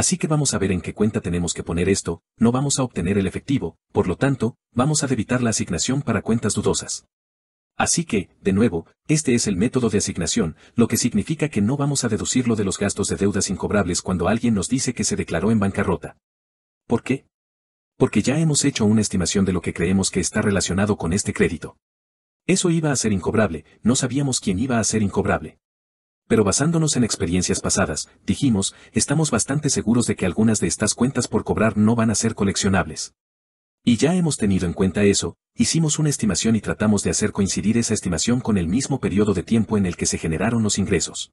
Así que vamos a ver en qué cuenta tenemos que poner esto, no vamos a obtener el efectivo, por lo tanto, vamos a debitar la asignación para cuentas dudosas. Así que, de nuevo, este es el método de asignación, lo que significa que no vamos a deducirlo de los gastos de deudas incobrables cuando alguien nos dice que se declaró en bancarrota. ¿Por qué? Porque ya hemos hecho una estimación de lo que creemos que está relacionado con este crédito. Eso iba a ser incobrable, no sabíamos quién iba a ser incobrable pero basándonos en experiencias pasadas, dijimos, estamos bastante seguros de que algunas de estas cuentas por cobrar no van a ser coleccionables. Y ya hemos tenido en cuenta eso, hicimos una estimación y tratamos de hacer coincidir esa estimación con el mismo periodo de tiempo en el que se generaron los ingresos.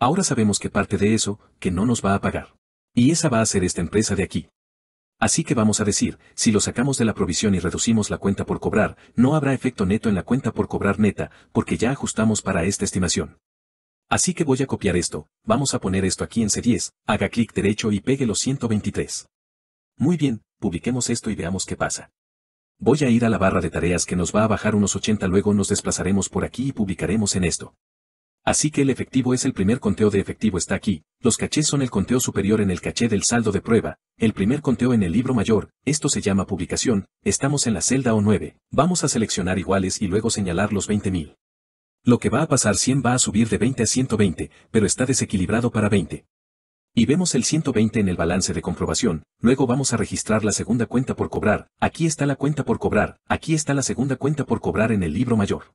Ahora sabemos que parte de eso, que no nos va a pagar. Y esa va a ser esta empresa de aquí. Así que vamos a decir, si lo sacamos de la provisión y reducimos la cuenta por cobrar, no habrá efecto neto en la cuenta por cobrar neta, porque ya ajustamos para esta estimación. Así que voy a copiar esto, vamos a poner esto aquí en C10, haga clic derecho y pegue los 123. Muy bien, publiquemos esto y veamos qué pasa. Voy a ir a la barra de tareas que nos va a bajar unos 80 luego nos desplazaremos por aquí y publicaremos en esto. Así que el efectivo es el primer conteo de efectivo está aquí, los cachés son el conteo superior en el caché del saldo de prueba, el primer conteo en el libro mayor, esto se llama publicación, estamos en la celda O9, vamos a seleccionar iguales y luego señalar los 20.000. Lo que va a pasar 100 va a subir de 20 a 120, pero está desequilibrado para 20. Y vemos el 120 en el balance de comprobación, luego vamos a registrar la segunda cuenta por cobrar, aquí está la cuenta por cobrar, aquí está la segunda cuenta por cobrar en el libro mayor.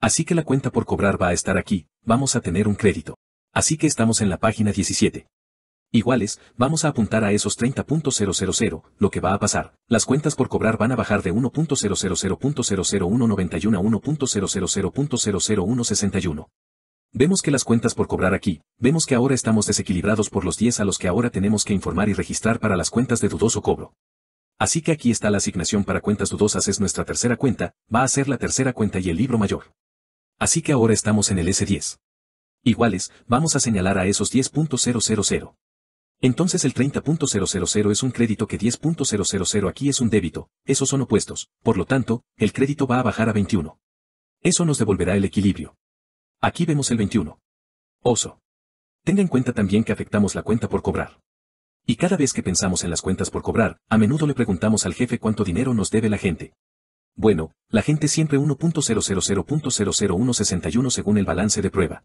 Así que la cuenta por cobrar va a estar aquí, vamos a tener un crédito. Así que estamos en la página 17 iguales, vamos a apuntar a esos 30.000, lo que va a pasar. Las cuentas por cobrar van a bajar de 1.000.00191 a 1.000.00161. Vemos que las cuentas por cobrar aquí, vemos que ahora estamos desequilibrados por los 10 a los que ahora tenemos que informar y registrar para las cuentas de dudoso cobro. Así que aquí está la asignación para cuentas dudosas es nuestra tercera cuenta, va a ser la tercera cuenta y el libro mayor. Así que ahora estamos en el S10. Iguales, vamos a señalar a esos 10.000. Entonces el 30.000 es un crédito que 10.000 aquí es un débito, esos son opuestos, por lo tanto, el crédito va a bajar a 21. Eso nos devolverá el equilibrio. Aquí vemos el 21. Oso. Tenga en cuenta también que afectamos la cuenta por cobrar. Y cada vez que pensamos en las cuentas por cobrar, a menudo le preguntamos al jefe cuánto dinero nos debe la gente. Bueno, la gente siempre 1.000.001.61 según el balance de prueba.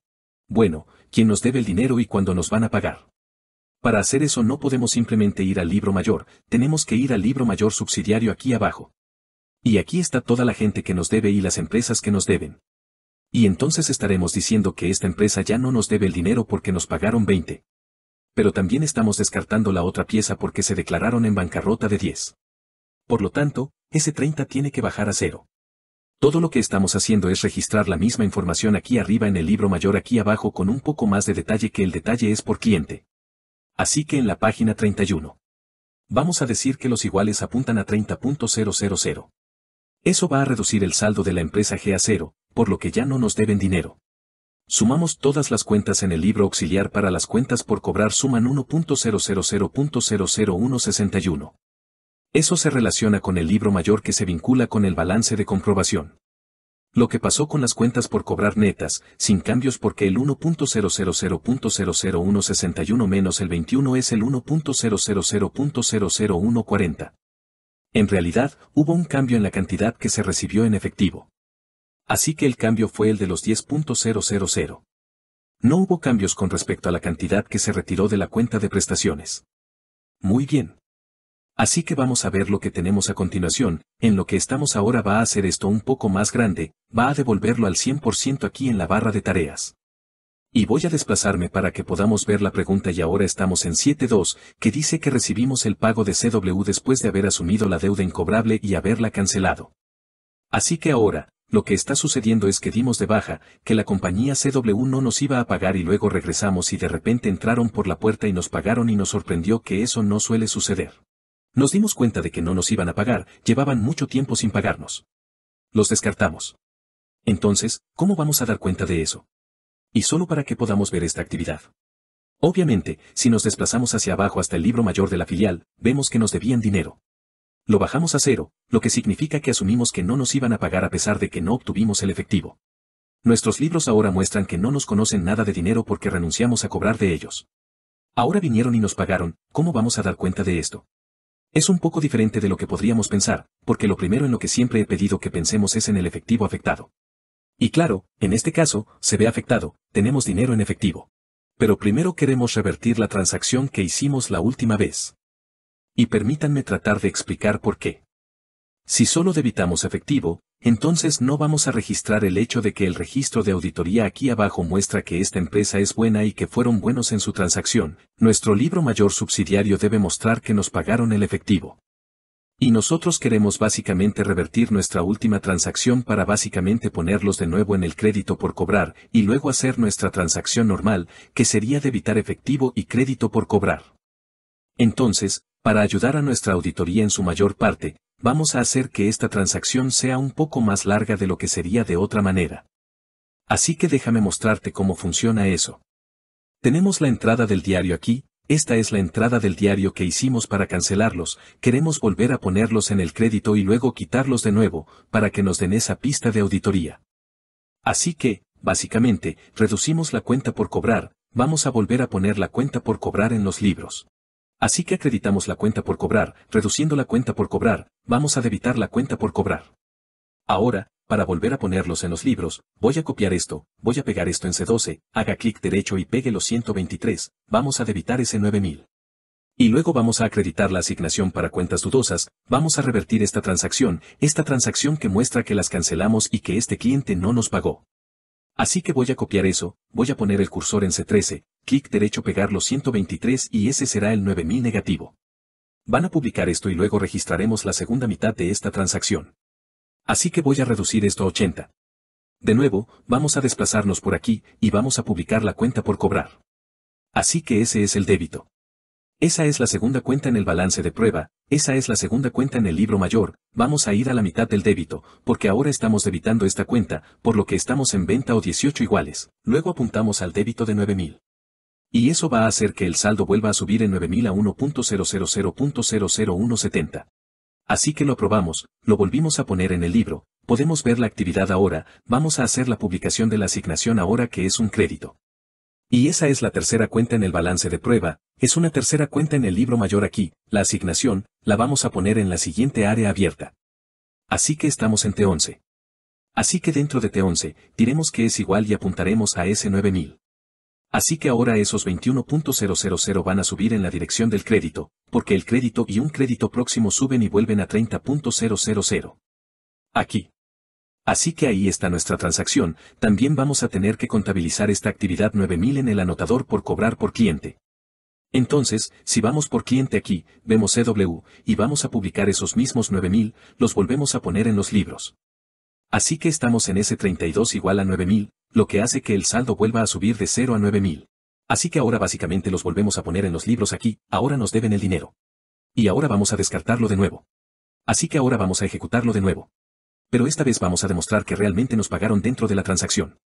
Bueno, quién nos debe el dinero y cuándo nos van a pagar. Para hacer eso no podemos simplemente ir al libro mayor, tenemos que ir al libro mayor subsidiario aquí abajo. Y aquí está toda la gente que nos debe y las empresas que nos deben. Y entonces estaremos diciendo que esta empresa ya no nos debe el dinero porque nos pagaron 20. Pero también estamos descartando la otra pieza porque se declararon en bancarrota de 10. Por lo tanto, ese 30 tiene que bajar a cero. Todo lo que estamos haciendo es registrar la misma información aquí arriba en el libro mayor aquí abajo con un poco más de detalle que el detalle es por cliente. Así que en la página 31. Vamos a decir que los iguales apuntan a 30.000. Eso va a reducir el saldo de la empresa G a cero, por lo que ya no nos deben dinero. Sumamos todas las cuentas en el libro auxiliar para las cuentas por cobrar suman 1.000.00161. Eso se relaciona con el libro mayor que se vincula con el balance de comprobación. Lo que pasó con las cuentas por cobrar netas, sin cambios porque el 1.000.00161 menos el 21 es el 1.000.00140. En realidad, hubo un cambio en la cantidad que se recibió en efectivo. Así que el cambio fue el de los 10.000. No hubo cambios con respecto a la cantidad que se retiró de la cuenta de prestaciones. Muy bien. Así que vamos a ver lo que tenemos a continuación, en lo que estamos ahora va a hacer esto un poco más grande, va a devolverlo al 100% aquí en la barra de tareas. Y voy a desplazarme para que podamos ver la pregunta y ahora estamos en 7.2, que dice que recibimos el pago de CW después de haber asumido la deuda incobrable y haberla cancelado. Así que ahora, lo que está sucediendo es que dimos de baja, que la compañía CW no nos iba a pagar y luego regresamos y de repente entraron por la puerta y nos pagaron y nos sorprendió que eso no suele suceder. Nos dimos cuenta de que no nos iban a pagar, llevaban mucho tiempo sin pagarnos. Los descartamos. Entonces, ¿cómo vamos a dar cuenta de eso? Y solo para que podamos ver esta actividad. Obviamente, si nos desplazamos hacia abajo hasta el libro mayor de la filial, vemos que nos debían dinero. Lo bajamos a cero, lo que significa que asumimos que no nos iban a pagar a pesar de que no obtuvimos el efectivo. Nuestros libros ahora muestran que no nos conocen nada de dinero porque renunciamos a cobrar de ellos. Ahora vinieron y nos pagaron, ¿cómo vamos a dar cuenta de esto? Es un poco diferente de lo que podríamos pensar, porque lo primero en lo que siempre he pedido que pensemos es en el efectivo afectado. Y claro, en este caso, se ve afectado, tenemos dinero en efectivo. Pero primero queremos revertir la transacción que hicimos la última vez. Y permítanme tratar de explicar por qué. Si solo debitamos efectivo, entonces no vamos a registrar el hecho de que el registro de auditoría aquí abajo muestra que esta empresa es buena y que fueron buenos en su transacción, nuestro libro mayor subsidiario debe mostrar que nos pagaron el efectivo. Y nosotros queremos básicamente revertir nuestra última transacción para básicamente ponerlos de nuevo en el crédito por cobrar y luego hacer nuestra transacción normal, que sería debitar efectivo y crédito por cobrar. Entonces, para ayudar a nuestra auditoría en su mayor parte, vamos a hacer que esta transacción sea un poco más larga de lo que sería de otra manera. Así que déjame mostrarte cómo funciona eso. Tenemos la entrada del diario aquí, esta es la entrada del diario que hicimos para cancelarlos, queremos volver a ponerlos en el crédito y luego quitarlos de nuevo, para que nos den esa pista de auditoría. Así que, básicamente, reducimos la cuenta por cobrar, vamos a volver a poner la cuenta por cobrar en los libros. Así que acreditamos la cuenta por cobrar, reduciendo la cuenta por cobrar, vamos a debitar la cuenta por cobrar. Ahora, para volver a ponerlos en los libros, voy a copiar esto, voy a pegar esto en C12, haga clic derecho y pegue los 123, vamos a debitar ese 9000. Y luego vamos a acreditar la asignación para cuentas dudosas, vamos a revertir esta transacción, esta transacción que muestra que las cancelamos y que este cliente no nos pagó. Así que voy a copiar eso, voy a poner el cursor en C13, clic derecho pegar los 123 y ese será el 9000 negativo. Van a publicar esto y luego registraremos la segunda mitad de esta transacción. Así que voy a reducir esto a 80. De nuevo, vamos a desplazarnos por aquí y vamos a publicar la cuenta por cobrar. Así que ese es el débito. Esa es la segunda cuenta en el balance de prueba, esa es la segunda cuenta en el libro mayor, vamos a ir a la mitad del débito, porque ahora estamos debitando esta cuenta, por lo que estamos en venta o 18 iguales. Luego apuntamos al débito de 9000. Y eso va a hacer que el saldo vuelva a subir en 9000 a 1.000.00170. Así que lo aprobamos, lo volvimos a poner en el libro, podemos ver la actividad ahora, vamos a hacer la publicación de la asignación ahora que es un crédito. Y esa es la tercera cuenta en el balance de prueba, es una tercera cuenta en el libro mayor aquí, la asignación, la vamos a poner en la siguiente área abierta. Así que estamos en T11. Así que dentro de T11, diremos que es igual y apuntaremos a S9000. Así que ahora esos 21.000 van a subir en la dirección del crédito, porque el crédito y un crédito próximo suben y vuelven a 30.000. Aquí. Así que ahí está nuestra transacción, también vamos a tener que contabilizar esta actividad 9000 en el anotador por cobrar por cliente. Entonces, si vamos por cliente aquí, vemos CW, y vamos a publicar esos mismos 9000, los volvemos a poner en los libros. Así que estamos en ese 32 igual a 9000, lo que hace que el saldo vuelva a subir de 0 a 9000. Así que ahora básicamente los volvemos a poner en los libros aquí, ahora nos deben el dinero. Y ahora vamos a descartarlo de nuevo. Así que ahora vamos a ejecutarlo de nuevo. Pero esta vez vamos a demostrar que realmente nos pagaron dentro de la transacción.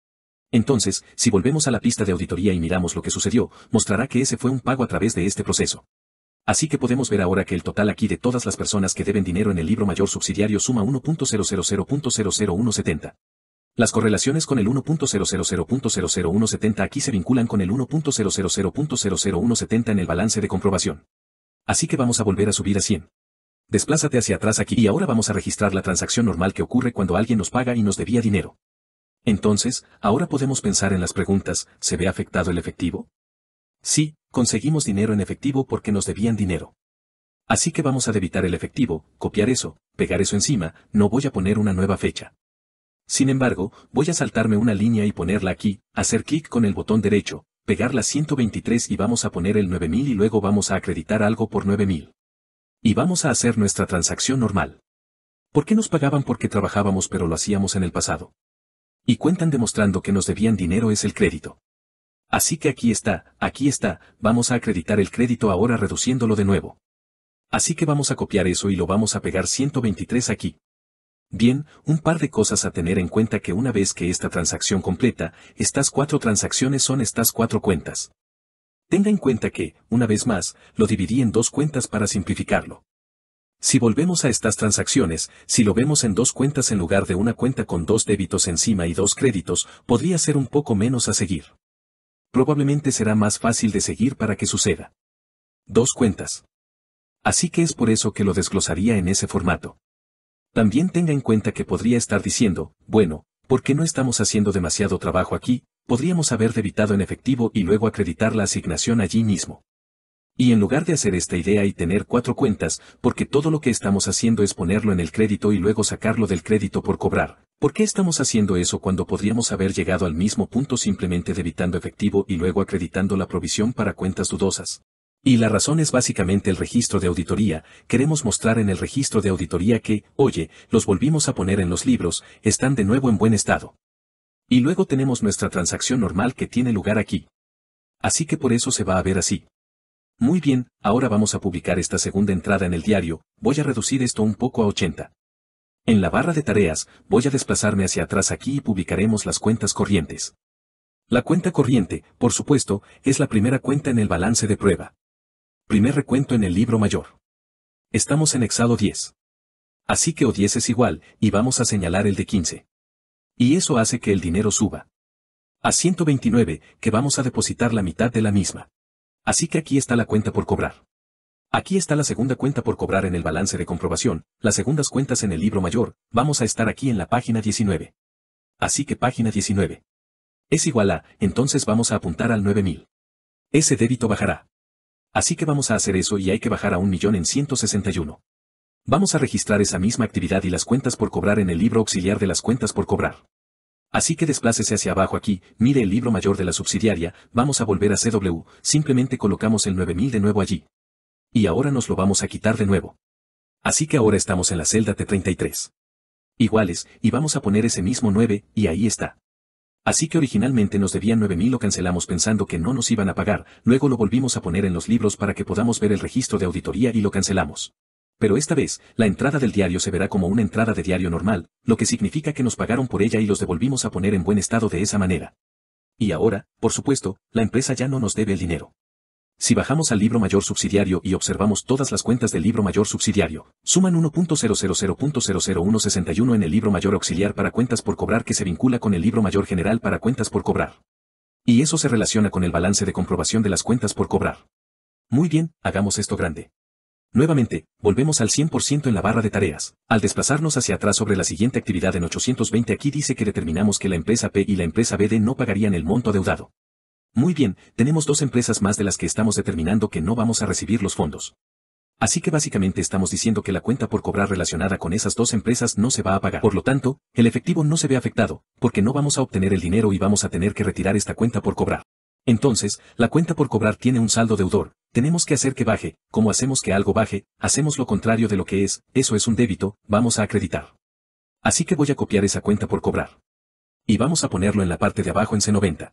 Entonces, si volvemos a la pista de auditoría y miramos lo que sucedió, mostrará que ese fue un pago a través de este proceso. Así que podemos ver ahora que el total aquí de todas las personas que deben dinero en el libro mayor subsidiario suma 1.000.00170. Las correlaciones con el 1.000.00170 aquí se vinculan con el 1.000.00170 en el balance de comprobación. Así que vamos a volver a subir a 100. Desplázate hacia atrás aquí y ahora vamos a registrar la transacción normal que ocurre cuando alguien nos paga y nos debía dinero. Entonces, ahora podemos pensar en las preguntas, ¿se ve afectado el efectivo? Sí, conseguimos dinero en efectivo porque nos debían dinero. Así que vamos a debitar el efectivo, copiar eso, pegar eso encima, no voy a poner una nueva fecha. Sin embargo, voy a saltarme una línea y ponerla aquí, hacer clic con el botón derecho, pegar la 123 y vamos a poner el 9000 y luego vamos a acreditar algo por 9000. Y vamos a hacer nuestra transacción normal. ¿Por qué nos pagaban porque trabajábamos pero lo hacíamos en el pasado? Y cuentan demostrando que nos debían dinero es el crédito. Así que aquí está, aquí está, vamos a acreditar el crédito ahora reduciéndolo de nuevo. Así que vamos a copiar eso y lo vamos a pegar 123 aquí. Bien, un par de cosas a tener en cuenta que una vez que esta transacción completa, estas cuatro transacciones son estas cuatro cuentas. Tenga en cuenta que, una vez más, lo dividí en dos cuentas para simplificarlo. Si volvemos a estas transacciones, si lo vemos en dos cuentas en lugar de una cuenta con dos débitos encima y dos créditos, podría ser un poco menos a seguir. Probablemente será más fácil de seguir para que suceda. Dos cuentas. Así que es por eso que lo desglosaría en ese formato. También tenga en cuenta que podría estar diciendo, bueno, ¿por qué no estamos haciendo demasiado trabajo aquí? Podríamos haber debitado en efectivo y luego acreditar la asignación allí mismo. Y en lugar de hacer esta idea y tener cuatro cuentas, porque todo lo que estamos haciendo es ponerlo en el crédito y luego sacarlo del crédito por cobrar, ¿por qué estamos haciendo eso cuando podríamos haber llegado al mismo punto simplemente debitando efectivo y luego acreditando la provisión para cuentas dudosas? Y la razón es básicamente el registro de auditoría, queremos mostrar en el registro de auditoría que, oye, los volvimos a poner en los libros, están de nuevo en buen estado. Y luego tenemos nuestra transacción normal que tiene lugar aquí. Así que por eso se va a ver así. Muy bien, ahora vamos a publicar esta segunda entrada en el diario, voy a reducir esto un poco a 80. En la barra de tareas, voy a desplazarme hacia atrás aquí y publicaremos las cuentas corrientes. La cuenta corriente, por supuesto, es la primera cuenta en el balance de prueba. Primer recuento en el libro mayor. Estamos en hexado 10. Así que o 10 es igual, y vamos a señalar el de 15. Y eso hace que el dinero suba. A 129, que vamos a depositar la mitad de la misma. Así que aquí está la cuenta por cobrar. Aquí está la segunda cuenta por cobrar en el balance de comprobación, las segundas cuentas en el libro mayor, vamos a estar aquí en la página 19. Así que página 19. Es igual a, entonces vamos a apuntar al 9000. Ese débito bajará. Así que vamos a hacer eso y hay que bajar a un millón en Vamos a registrar esa misma actividad y las cuentas por cobrar en el libro auxiliar de las cuentas por cobrar. Así que desplácese hacia abajo aquí, mire el libro mayor de la subsidiaria, vamos a volver a CW, simplemente colocamos el 9000 de nuevo allí. Y ahora nos lo vamos a quitar de nuevo. Así que ahora estamos en la celda T33. Iguales, y vamos a poner ese mismo 9, y ahí está. Así que originalmente nos debían 9.000 lo cancelamos pensando que no nos iban a pagar, luego lo volvimos a poner en los libros para que podamos ver el registro de auditoría y lo cancelamos. Pero esta vez, la entrada del diario se verá como una entrada de diario normal, lo que significa que nos pagaron por ella y los devolvimos a poner en buen estado de esa manera. Y ahora, por supuesto, la empresa ya no nos debe el dinero. Si bajamos al libro mayor subsidiario y observamos todas las cuentas del libro mayor subsidiario, suman 1.000.00161 en el libro mayor auxiliar para cuentas por cobrar que se vincula con el libro mayor general para cuentas por cobrar. Y eso se relaciona con el balance de comprobación de las cuentas por cobrar. Muy bien, hagamos esto grande. Nuevamente, volvemos al 100% en la barra de tareas. Al desplazarnos hacia atrás sobre la siguiente actividad en 820 aquí dice que determinamos que la empresa P y la empresa BD no pagarían el monto adeudado. Muy bien, tenemos dos empresas más de las que estamos determinando que no vamos a recibir los fondos. Así que básicamente estamos diciendo que la cuenta por cobrar relacionada con esas dos empresas no se va a pagar. Por lo tanto, el efectivo no se ve afectado, porque no vamos a obtener el dinero y vamos a tener que retirar esta cuenta por cobrar. Entonces, la cuenta por cobrar tiene un saldo deudor, tenemos que hacer que baje, como hacemos que algo baje, hacemos lo contrario de lo que es, eso es un débito, vamos a acreditar. Así que voy a copiar esa cuenta por cobrar. Y vamos a ponerlo en la parte de abajo en C90.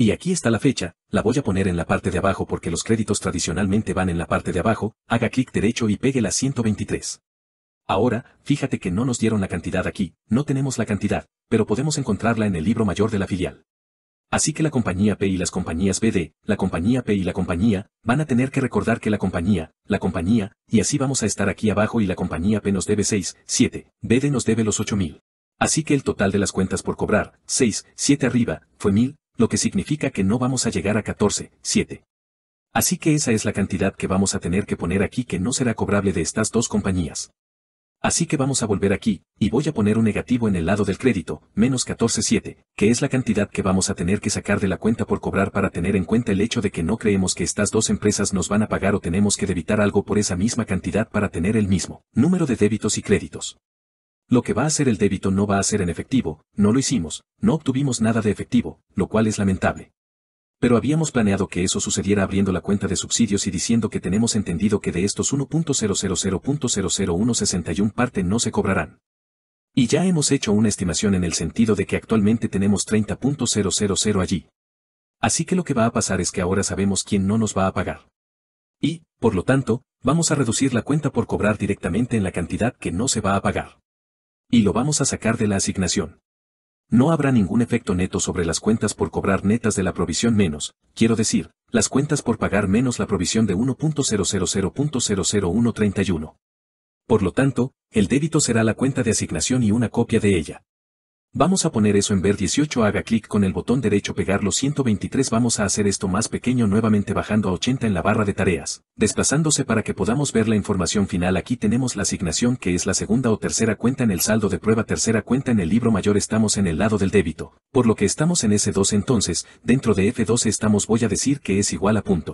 Y aquí está la fecha, la voy a poner en la parte de abajo porque los créditos tradicionalmente van en la parte de abajo, haga clic derecho y pegue la 123. Ahora, fíjate que no nos dieron la cantidad aquí, no tenemos la cantidad, pero podemos encontrarla en el libro mayor de la filial. Así que la compañía P y las compañías BD, la compañía P y la compañía, van a tener que recordar que la compañía, la compañía, y así vamos a estar aquí abajo y la compañía P nos debe 6, 7, BD nos debe los 8000. Así que el total de las cuentas por cobrar, 6, 7 arriba, fue 1000, lo que significa que no vamos a llegar a 14, 7. Así que esa es la cantidad que vamos a tener que poner aquí que no será cobrable de estas dos compañías. Así que vamos a volver aquí, y voy a poner un negativo en el lado del crédito, menos 14.7, que es la cantidad que vamos a tener que sacar de la cuenta por cobrar para tener en cuenta el hecho de que no creemos que estas dos empresas nos van a pagar o tenemos que debitar algo por esa misma cantidad para tener el mismo número de débitos y créditos. Lo que va a ser el débito no va a ser en efectivo, no lo hicimos, no obtuvimos nada de efectivo, lo cual es lamentable. Pero habíamos planeado que eso sucediera abriendo la cuenta de subsidios y diciendo que tenemos entendido que de estos 1.000.001.61 parte no se cobrarán. Y ya hemos hecho una estimación en el sentido de que actualmente tenemos 30.000 allí. Así que lo que va a pasar es que ahora sabemos quién no nos va a pagar. Y, por lo tanto, vamos a reducir la cuenta por cobrar directamente en la cantidad que no se va a pagar. Y lo vamos a sacar de la asignación. No habrá ningún efecto neto sobre las cuentas por cobrar netas de la provisión menos, quiero decir, las cuentas por pagar menos la provisión de 1.000.00131. Por lo tanto, el débito será la cuenta de asignación y una copia de ella. Vamos a poner eso en ver 18 haga clic con el botón derecho pegarlo 123 vamos a hacer esto más pequeño nuevamente bajando a 80 en la barra de tareas, desplazándose para que podamos ver la información final aquí tenemos la asignación que es la segunda o tercera cuenta en el saldo de prueba tercera cuenta en el libro mayor estamos en el lado del débito, por lo que estamos en S2 entonces, dentro de F2 estamos voy a decir que es igual a punto.